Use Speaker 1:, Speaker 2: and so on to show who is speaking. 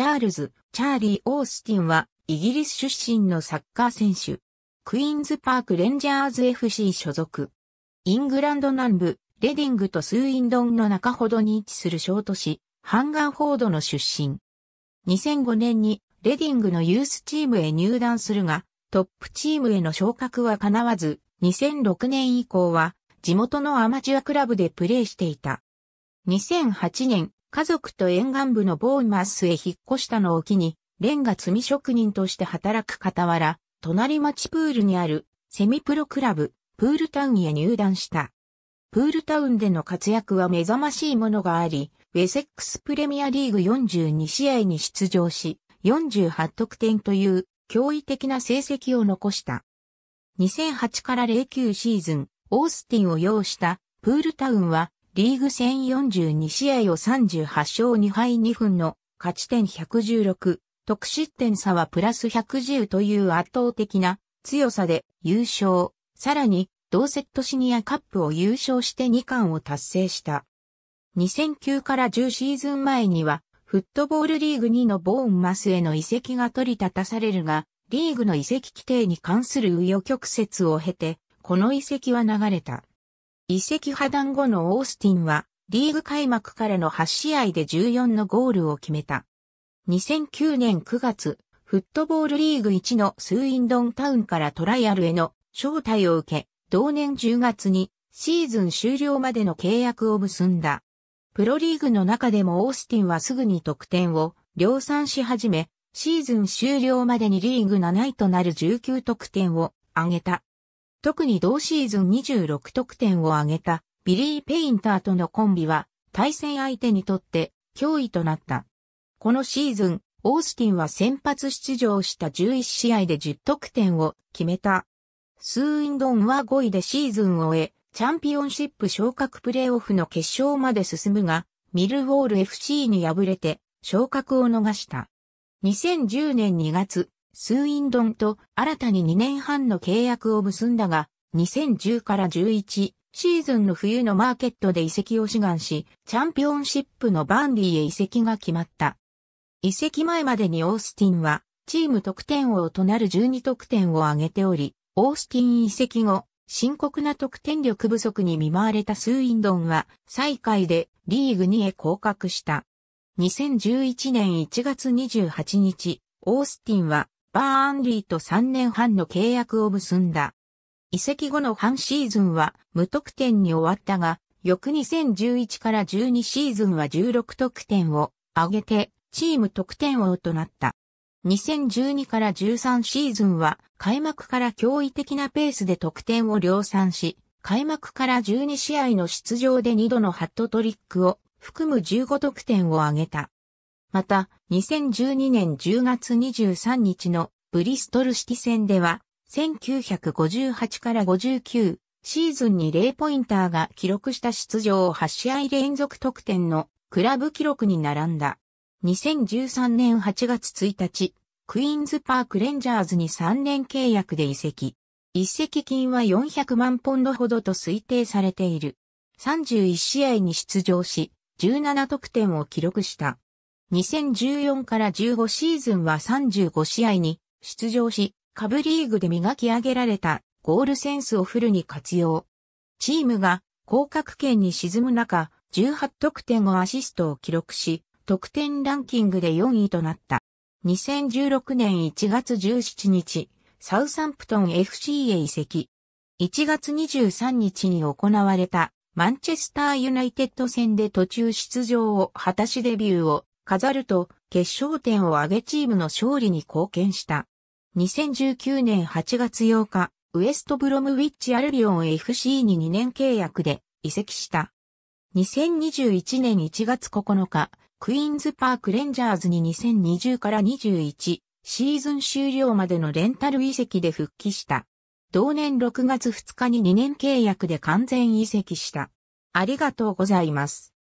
Speaker 1: チャールズ、チャーリー・オースティンは、イギリス出身のサッカー選手。クイーンズパークレンジャーズ FC 所属。イングランド南部、レディングとスーインドンの中ほどに位置する小都市、ハンガンフォードの出身。2005年に、レディングのユースチームへ入団するが、トップチームへの昇格は叶わず、2006年以降は、地元のアマチュアクラブでプレーしていた。2008年、家族と沿岸部のボーンマスへ引っ越したのを機に、レンガ積み職人として働く傍ら、隣町プールにあるセミプロクラブ、プールタウンへ入団した。プールタウンでの活躍は目覚ましいものがあり、ウェセックスプレミアリーグ42試合に出場し、48得点という驚異的な成績を残した。2008から09シーズン、オースティンを擁したプールタウンはリーグ戦42試合を38勝2敗2分の勝ち点116、得失点差はプラス110という圧倒的な強さで優勝、さらに同セットシニアカップを優勝して2冠を達成した。2009から10シーズン前には、フットボールリーグ2のボーンマスへの移籍が取り立たされるが、リーグの移籍規定に関する右余曲折を経て、この移籍は流れた。移籍破談後のオースティンは、リーグ開幕からの8試合で14のゴールを決めた。2009年9月、フットボールリーグ1のスーインドンタウンからトライアルへの招待を受け、同年10月にシーズン終了までの契約を結んだ。プロリーグの中でもオースティンはすぐに得点を量産し始め、シーズン終了までにリーグ7位となる19得点を挙げた。特に同シーズン26得点を挙げたビリー・ペインターとのコンビは対戦相手にとって脅威となった。このシーズン、オースティンは先発出場した11試合で10得点を決めた。スーインドンは5位でシーズンを終え、チャンピオンシップ昇格プレーオフの決勝まで進むが、ミルウォール FC に敗れて昇格を逃した。2010年2月、スーインドンと新たに2年半の契約を結んだが、2010から11シーズンの冬のマーケットで移籍を志願し、チャンピオンシップのバンデーへ移籍が決まった。移籍前までにオースティンは、チーム得点王となる12得点を挙げており、オースティン移籍後、深刻な得点力不足に見舞われたスーインドンは、最下位でリーグ2へ降格した。2011年1月28日、オースティンはバーンリーと3年半の契約を結んだ。移籍後の半シーズンは無得点に終わったが、翌2011から12シーズンは16得点を上げてチーム得点王となった。2012から13シーズンは開幕から驚異的なペースで得点を量産し、開幕から12試合の出場で2度のハットトリックを含む15得点を上げた。また、2012年10月23日のブリストル式戦では、1958から59シーズンに0ポインターが記録した出場8試合連続得点のクラブ記録に並んだ。2013年8月1日、クイーンズパークレンジャーズに3年契約で移籍。移籍金は400万ポンドほどと推定されている。31試合に出場し、17得点を記録した。2014から15シーズンは35試合に出場し、下部リーグで磨き上げられたゴールセンスをフルに活用。チームが降格圏に沈む中、18得点をアシストを記録し、得点ランキングで4位となった。2016年1月17日、サウサンプトン FC へ移籍。1月23日に行われたマンチェスターユナイテッド戦で途中出場を果たしデビューを飾ると決勝点を挙げチームの勝利に貢献した。2019年8月8日、ウエストブロムウィッチアルビオン FC に2年契約で移籍した。2021年1月9日、クイーンズパークレンジャーズに2020から21シーズン終了までのレンタル移籍で復帰した。同年6月2日に2年契約で完全移籍した。ありがとうございます。